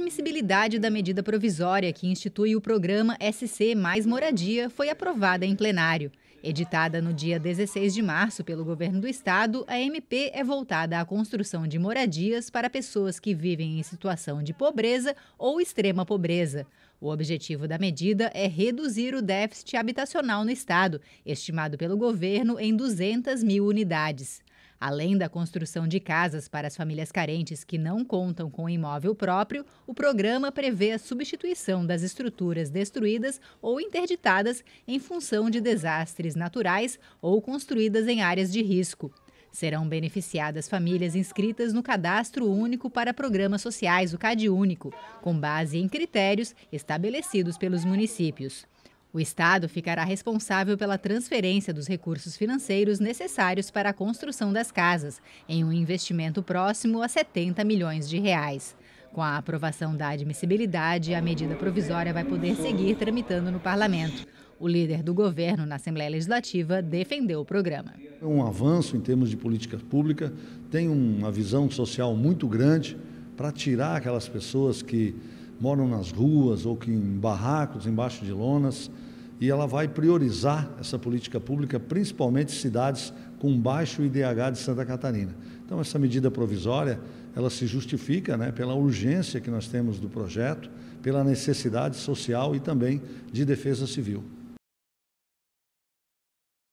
admissibilidade da medida provisória que institui o programa SC Mais Moradia foi aprovada em plenário. Editada no dia 16 de março pelo governo do estado, a MP é voltada à construção de moradias para pessoas que vivem em situação de pobreza ou extrema pobreza. O objetivo da medida é reduzir o déficit habitacional no estado, estimado pelo governo em 200 mil unidades. Além da construção de casas para as famílias carentes que não contam com imóvel próprio, o programa prevê a substituição das estruturas destruídas ou interditadas em função de desastres naturais ou construídas em áreas de risco. Serão beneficiadas famílias inscritas no Cadastro Único para Programas Sociais, o CadÚnico, com base em critérios estabelecidos pelos municípios. O Estado ficará responsável pela transferência dos recursos financeiros necessários para a construção das casas, em um investimento próximo a 70 milhões de reais. Com a aprovação da admissibilidade, a medida provisória vai poder seguir tramitando no parlamento. O líder do governo na Assembleia Legislativa defendeu o programa. É um avanço em termos de política pública, tem uma visão social muito grande para tirar aquelas pessoas que moram nas ruas ou que em barracos, embaixo de lonas, e ela vai priorizar essa política pública, principalmente cidades com baixo IDH de Santa Catarina. Então essa medida provisória, ela se justifica, né, pela urgência que nós temos do projeto, pela necessidade social e também de defesa civil.